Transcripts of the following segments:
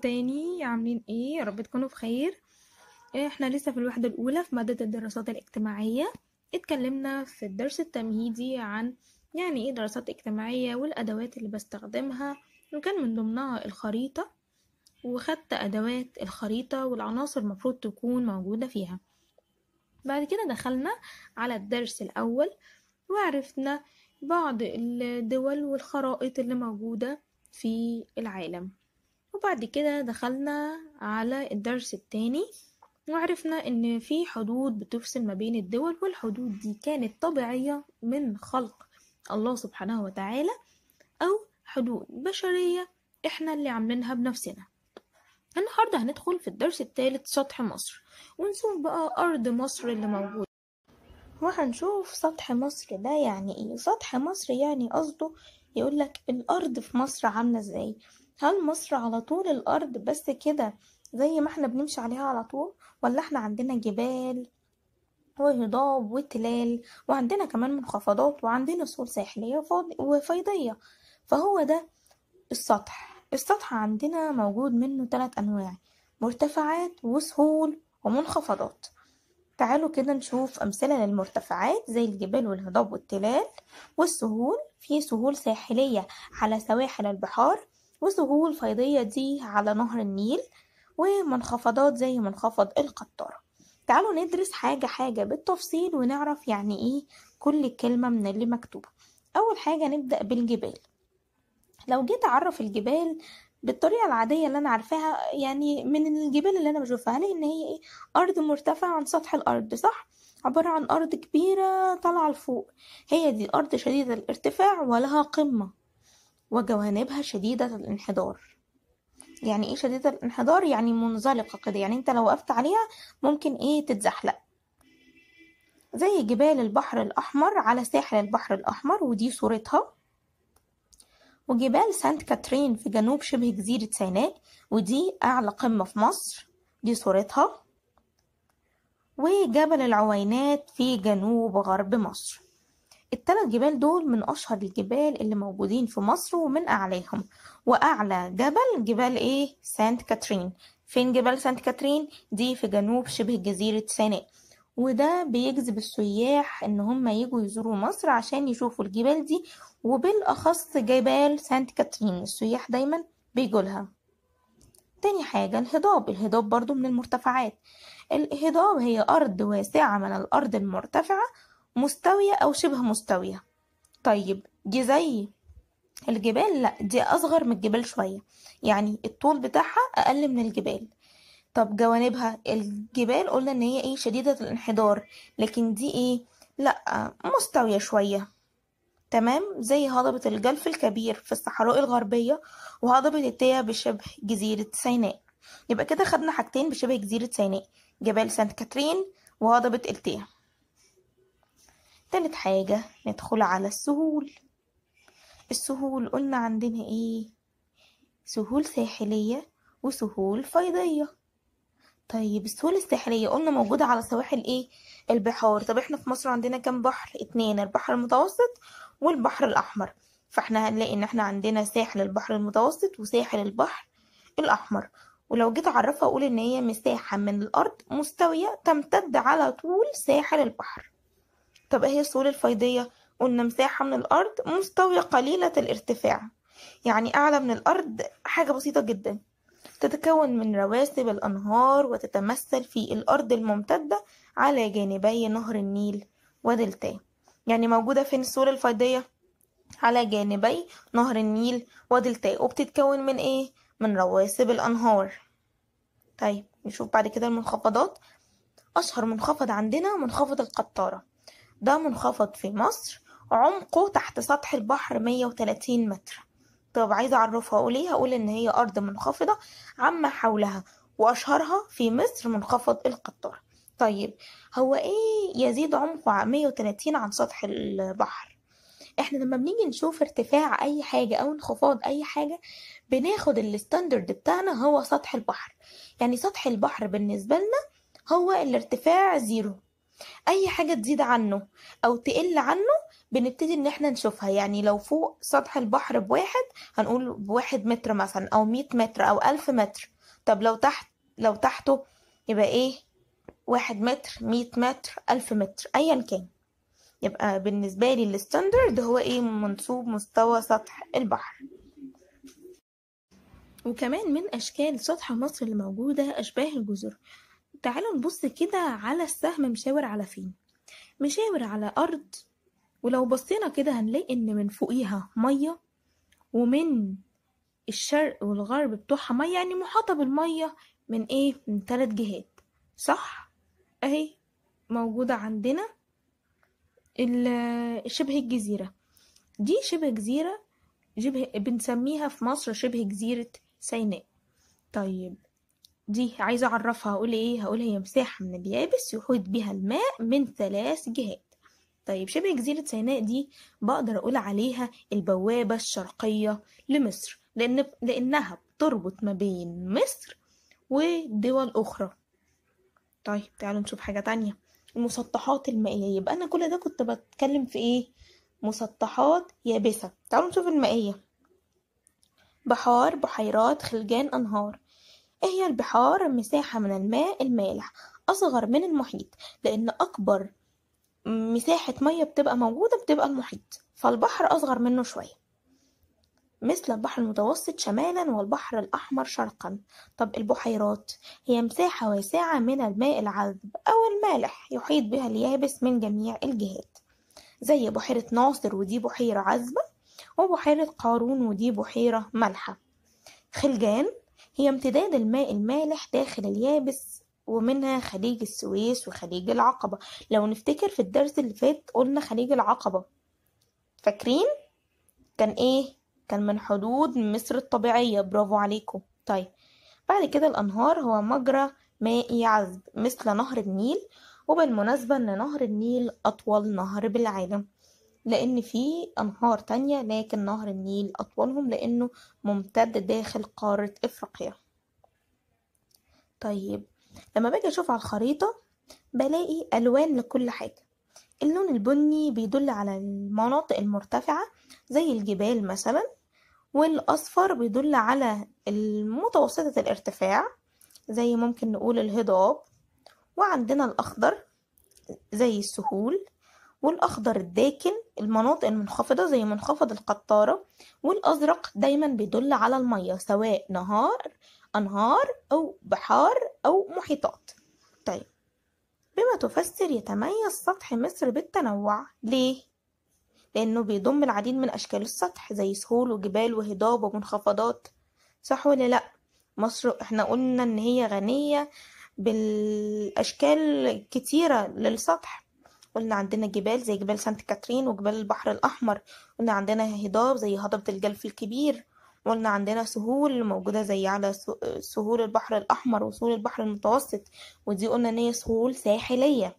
تاني عاملين ايه يا رب تكونوا بخير احنا لسه في الوحدة الاولى في مادة الدراسات الاجتماعية اتكلمنا في الدرس التمهيدي عن يعني ايه دراسات اجتماعية والادوات اللي بستخدمها وكان من ضمنها الخريطة وخدت ادوات الخريطة والعناصر المفروض تكون موجودة فيها بعد كده دخلنا على الدرس الاول وعرفنا بعض الدول والخرائط اللي موجودة في العالم وبعد كده دخلنا على الدرس التاني وعرفنا ان في حدود بتفصل ما بين الدول والحدود دي كانت طبيعية من خلق الله سبحانه وتعالى او حدود بشرية احنا اللي عاملينها بنفسنا النهاردة هندخل في الدرس التالت سطح مصر ونشوف بقى ارض مصر اللي موجودة وهنشوف سطح مصر ده يعني ايه سطح مصر يعني قصده يقولك الارض في مصر عاملة ازاي هل مصر على طول الأرض بس كده زي ما احنا بنمشي عليها على طول ولا احنا عندنا جبال وهضاب وتلال وعندنا كمان منخفضات وعندنا سور ساحلية وفيضية فهو ده السطح السطح عندنا موجود منه ثلاث أنواع مرتفعات وسهول ومنخفضات تعالوا كده نشوف أمثلة للمرتفعات زي الجبال والهضاب والتلال والسهول في سهول ساحلية على سواحل البحار وسهول فيضية دي على نهر النيل ومنخفضات زي منخفض القطارة تعالوا ندرس حاجة حاجة بالتفصيل ونعرف يعني ايه كل كلمة من اللي مكتوبة أول حاجة نبدأ بالجبال لو جيت أعرف الجبال بالطريقة العادية اللي أنا عارفاها يعني من الجبال اللي أنا بشوفها هلاقي إن هي إيه أرض مرتفعة عن سطح الأرض صح؟ عبارة عن أرض كبيرة طالعة لفوق هي دي أرض شديدة الارتفاع ولها قمة وجوانبها شديدة الانحدار يعني ايه شديدة الانحدار يعني منزلقة كده يعني انت لو وقفت عليها ممكن ايه تتزحلق زي جبال البحر الأحمر على ساحل البحر الأحمر ودي صورتها وجبال سانت كاترين في جنوب شبه جزيرة سيناء ودي أعلى قمة في مصر دي صورتها وجبل العوينات في جنوب غرب مصر الثلاث جبال دول من أشهر الجبال اللي موجودين في مصر ومن أعلاهم وأعلى جبل جبال إيه؟ سانت كاترين فين جبال سانت كاترين؟ دي في جنوب شبه جزيرة سيناء وده بيجذب السياح ان هم يجوا يزوروا مصر عشان يشوفوا الجبال دي وبالاخص جبال سانت كاترين السياح دايما بيجوا لها تاني حاجة الهضاب الهضاب برضو من المرتفعات الهضاب هي أرض واسعة من الأرض المرتفعة مستوية أو شبه مستوية طيب دي زي الجبال لا دي أصغر من الجبال شوية يعني الطول بتاعها أقل من الجبال طب جوانبها الجبال قلنا ان هي ايه شديدة الانحدار لكن دي ايه لا مستوية شوية تمام زي هضبة الجلف الكبير في الصحراء الغربية وهضبة التيا بشبه جزيرة سيناء يبقى كده خدنا حاجتين بشبه جزيرة سيناء جبال سانت كاترين وهضبة التيا تالت حاجة ندخل على السهول السهول قلنا عندنا ايه سهول ساحلية وسهول فيضية طيب السهول الساحلية قلنا موجودة على سواحل ايه البحار طب احنا في مصر عندنا كام بحر اتنين البحر المتوسط والبحر الاحمر فاحنا هنلاقي ان احنا عندنا ساحل البحر المتوسط وساحل البحر الاحمر ولو جيت اعرفها اقول ان هي مساحة من الارض مستوية تمتد على طول ساحل البحر طب ايه السهول الفيضية قلنا مساحة من الأرض مستوية قليلة الارتفاع يعني أعلى من الأرض حاجة بسيطة جدا تتكون من رواسب الأنهار وتتمثل في الأرض الممتدة على جانبي نهر النيل ودلتاه يعني موجودة فين السهول الفيضية على جانبي نهر النيل ودلتاه وبتتكون من ايه من رواسب الأنهار طيب نشوف بعد كده المنخفضات أشهر منخفض عندنا منخفض القطارة ده منخفض في مصر عمقه تحت سطح البحر 130 متر طب عايزة أعرفها أقول إيه هقول إن هي أرض منخفضة عما حولها وأشهرها في مصر منخفض القطار طيب هو إيه يزيد عمقه 130 عن سطح البحر احنا لما بنيجي نشوف ارتفاع اي حاجة او انخفاض اي حاجة بناخد الستاندرد بتاعنا هو سطح البحر يعني سطح البحر بالنسبة لنا هو الارتفاع زيرو اي حاجه تزيد عنه او تقل عنه بنبتدي ان احنا نشوفها يعني لو فوق سطح البحر بواحد هنقول بواحد متر مثلا او مية متر او الف متر طب لو تحت لو تحته يبقى ايه واحد متر مية متر الف متر ايا كان يبقى بالنسبة لي الستاندرد هو ايه منصوب مستوى سطح البحر وكمان من أشكال سطح مصر اللي موجودة أشباه الجزر تعالوا نبص كده على السهم مشاور على فين مشاور على أرض ولو بصينا كده هنلاقي إن من فوقيها مية ومن الشرق والغرب بتوعها مية يعني محاطة بالمية من إيه؟ من تلات جهات صح؟ أهي موجودة عندنا شبه الجزيرة دي شبه جزيرة شبه بنسميها في مصر شبه جزيرة سيناء طيب دي عايزة أعرفها هقول إيه هقول هي مساحة من اليابس يحوط بها الماء من ثلاث جهات طيب شبه جزيرة سيناء دي بقدر أقول عليها البوابة الشرقية لمصر لأن لأنها بتربط ما بين مصر ودول أخرى طيب تعالوا نشوف حاجة تانية المسطحات المائية يبقى أنا كل ده كنت بتكلم في إيه مسطحات يابسة تعالوا نشوف المائية بحار بحيرات خلجان أنهار إيه هي البحار مساحة من الماء المالح أصغر من المحيط لأن أكبر مساحة مية بتبقى موجودة بتبقى المحيط فالبحر أصغر منه شوية مثل البحر المتوسط شمالا والبحر الأحمر شرقا طب البحيرات هي مساحة واسعة من الماء العذب أو المالح يحيط بها اليابس من جميع الجهات زي بحيرة ناصر ودي بحيرة عذبة وبحيرة قارون ودي بحيرة مالحة خلجان هي امتداد الماء المالح داخل اليابس ومنها خليج السويس وخليج العقبة لو نفتكر في الدرس اللي فات قلنا خليج العقبة فاكرين كان ايه كان من حدود مصر الطبيعية برافو عليكم طيب بعد كده الأنهار هو مجرى مائي عذب مثل نهر النيل وبالمناسبة أن نهر النيل أطول نهر بالعالم لأن في أنهار تانية لكن نهر النيل أطولهم لأنه ممتد داخل قارة إفريقيا طيب لما باجي أشوف على الخريطة بلاقي ألوان لكل حاجة اللون البني بيدل على المناطق المرتفعة زي الجبال مثلا والأصفر بيدل على المتوسطة الارتفاع زي ممكن نقول الهضاب وعندنا الأخضر زي السهول والأخضر الداكن المناطق المنخفضة زي منخفض القطارة والأزرق دايما بيدل على المية سواء نهار أنهار أو بحار أو محيطات طيب بما تفسر يتميز سطح مصر بالتنوع ليه؟ لأنه بيضم العديد من أشكال السطح زي سهول وجبال وهضاب ومنخفضات صح ولا لأ؟ مصر احنا قلنا إن هي غنية بالأشكال كتيرة للسطح قلنا عندنا جبال زي جبال سانت كاترين وجبال البحر الأحمر قلنا عندنا هضاب زي هضبة الجلف الكبير قلنا عندنا سهول موجودة زي على سهول البحر الأحمر وسهول البحر المتوسط ودي قلنا إن هي سهول ساحلية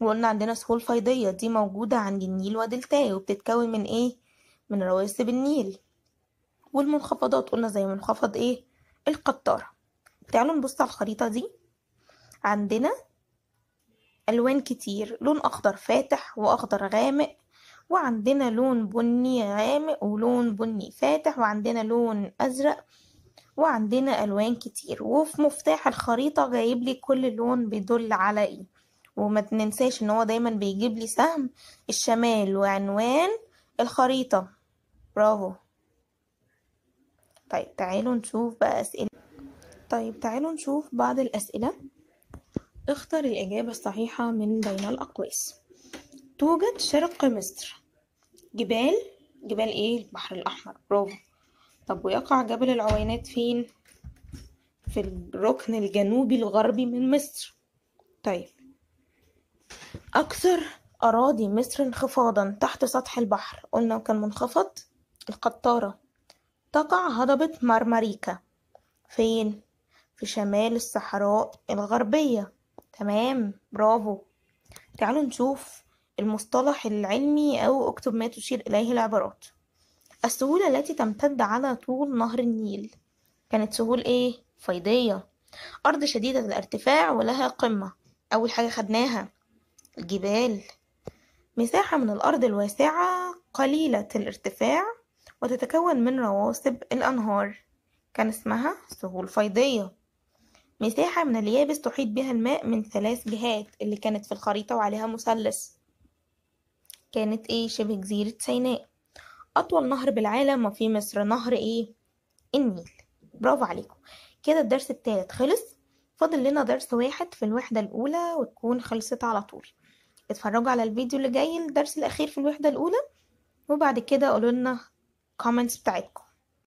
وقلنا عندنا سهول فيضية دي موجودة عند النيل ودلتاه وبتتكون من إيه؟ من رواسب النيل والمنخفضات قلنا زي منخفض إيه؟ القطارة تعالوا نبص على الخريطة دي عندنا ألوان كتير لون أخضر فاتح وأخضر غامق وعندنا لون بني غامق ولون بني فاتح وعندنا لون أزرق وعندنا ألوان كتير وفي مفتاح الخريطة جايب لي كل لون بيدل على إيه وما تنساش إن هو دايما بيجيب لي سهم الشمال وعنوان الخريطة برافو طيب تعالوا نشوف بقى أسئلة طيب تعالوا نشوف بعض الأسئلة اختر الإجابة الصحيحة من بين الأقواس توجد شرق مصر جبال جبال إيه البحر الأحمر برافو طب ويقع جبل العوينات فين في الركن الجنوبي الغربي من مصر طيب أكثر أراضي مصر انخفاضا تحت سطح البحر قلنا كان منخفض القطارة تقع هضبة مرمريكا فين في شمال الصحراء الغربية تمام برافو تعالوا نشوف المصطلح العلمي أو اكتب ما تشير إليه العبارات السهولة التي تمتد على طول نهر النيل كانت سهول إيه؟ فيضية أرض شديدة الارتفاع ولها قمة أول حاجة خدناها الجبال مساحة من الأرض الواسعة قليلة الارتفاع وتتكون من رواسب الأنهار كان اسمها سهول فيضية مساحة من اليابس تحيط بها الماء من ثلاث جهات اللي كانت في الخريطة وعليها مثلث كانت ايه شبه جزيرة سيناء أطول نهر بالعالم وفي مصر نهر ايه النيل برافو عليكم كده الدرس التالت خلص فاضل لنا درس واحد في الوحدة الأولى وتكون خلصت على طول اتفرجوا على الفيديو اللي جاي الدرس الأخير في الوحدة الأولى وبعد كده قولوا لنا كومنتس بتاعتكم